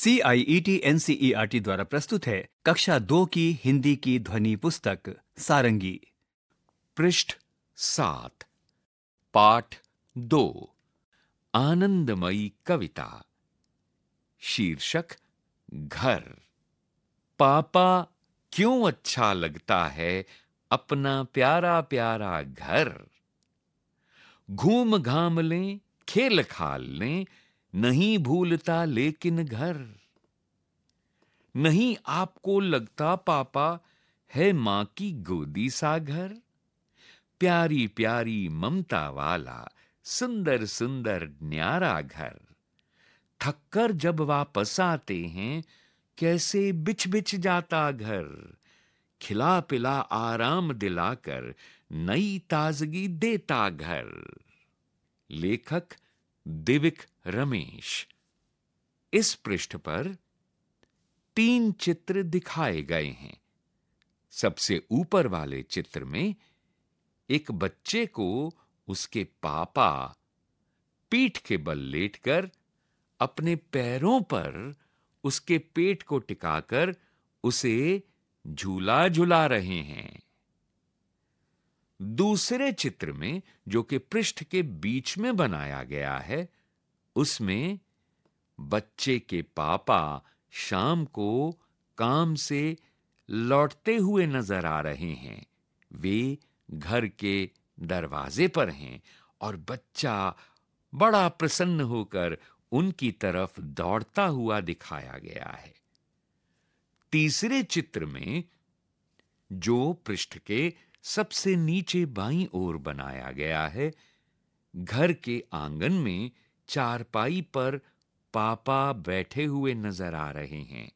C I E T N C E R T द्वारा प्रस्तुत है कक्षा दो की हिंदी की ध्वनि पुस्तक सारंगी पृष्ठ सात पाठ दो आनंदमयी कविता शीर्षक घर पापा क्यों अच्छा लगता है अपना प्यारा प्यारा घर घूम घाम लें खेल खाल लें नहीं भूलता लेकिन घर नहीं आपको लगता पापा है मां की गोदी सा घर प्यारी प्यारी ममता वाला सुंदर सुंदर न्यारा घर थककर जब वापस आते हैं कैसे बिछ बिछ जाता घर खिला पिला आराम दिलाकर नई ताजगी देता घर लेखक दिविक रमेश इस पृष्ठ पर तीन चित्र दिखाए गए हैं सबसे ऊपर वाले चित्र में एक बच्चे को उसके पापा पीठ के बल लेटकर अपने पैरों पर उसके पेट को टिकाकर उसे झूला झुला रहे हैं दूसरे चित्र में जो कि पृष्ठ के बीच में बनाया गया है उसमें बच्चे के पापा शाम को काम से लौटते हुए नजर आ रहे हैं वे घर के दरवाजे पर हैं और बच्चा बड़ा प्रसन्न होकर उनकी तरफ दौड़ता हुआ दिखाया गया है तीसरे चित्र में जो पृष्ठ के सबसे नीचे बाईं ओर बनाया गया है घर के आंगन में चारपाई पर पापा बैठे हुए नजर आ रहे हैं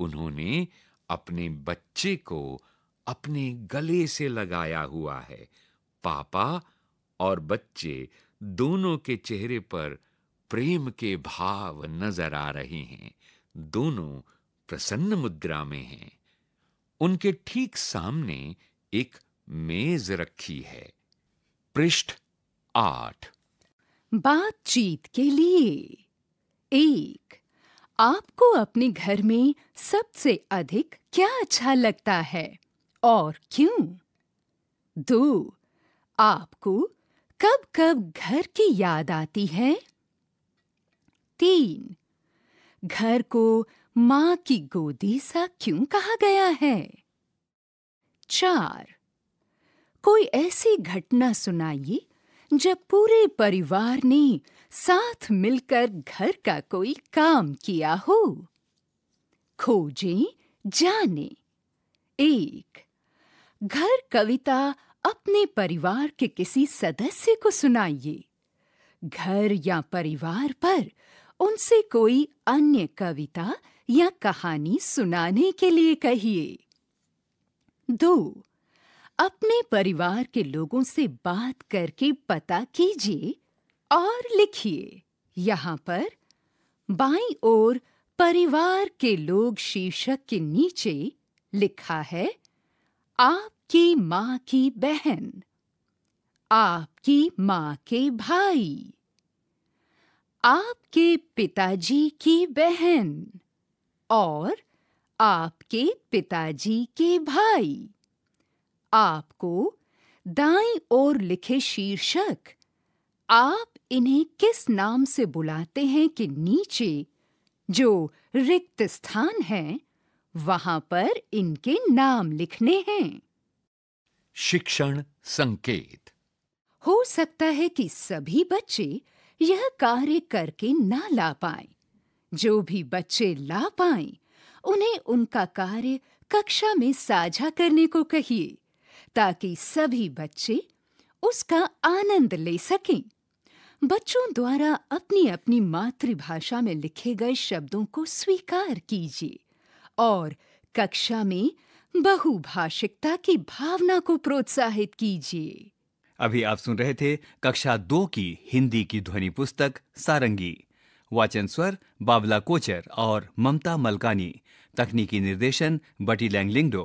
उन्होंने अपने बच्चे को अपने गले से लगाया हुआ है पापा और बच्चे दोनों के चेहरे पर प्रेम के भाव नजर आ रहे हैं दोनों प्रसन्न मुद्रा में हैं उनके ठीक सामने एक मेज रखी है पृष्ठ आठ बातचीत के लिए एक आपको अपने घर में सबसे अधिक क्या अच्छा लगता है और क्यों दो आपको कब कब घर की याद आती है तीन घर को माँ की गोदी सा क्यों कहा गया है चार कोई ऐसी घटना सुनाइए जब पूरे परिवार ने साथ मिलकर घर का कोई काम किया हो खोजें जाने एक घर कविता अपने परिवार के किसी सदस्य को सुनाइए घर या परिवार पर उनसे कोई अन्य कविता या कहानी सुनाने के लिए कहिए दो अपने परिवार के लोगों से बात करके पता कीजिए और लिखिए यहाँ पर बाईं ओर परिवार के लोग शीर्षक के नीचे लिखा है आपकी माँ की बहन आपकी माँ के भाई आपके पिताजी की बहन और आपके पिताजी के भाई आपको दाई ओर लिखे शीर्षक आप इन्हें किस नाम से बुलाते हैं कि नीचे जो रिक्त स्थान है वहां पर इनके नाम लिखने हैं शिक्षण संकेत हो सकता है कि सभी बच्चे यह कार्य करके ना ला पाए जो भी बच्चे ला पाए उन्हें उनका कार्य कक्षा में साझा करने को कहिए ताकि सभी बच्चे उसका आनंद ले सकें बच्चों द्वारा अपनी अपनी मातृभाषा में लिखे गए शब्दों को स्वीकार कीजिए और कक्षा में बहुभाषिकता की भावना को प्रोत्साहित कीजिए अभी आप सुन रहे थे कक्षा दो की हिंदी की ध्वनि पुस्तक सारंगी वाचन स्वर बाबला कोचर और ममता मलकानी तकनीकी निर्देशन बटी लैंगलिंगडो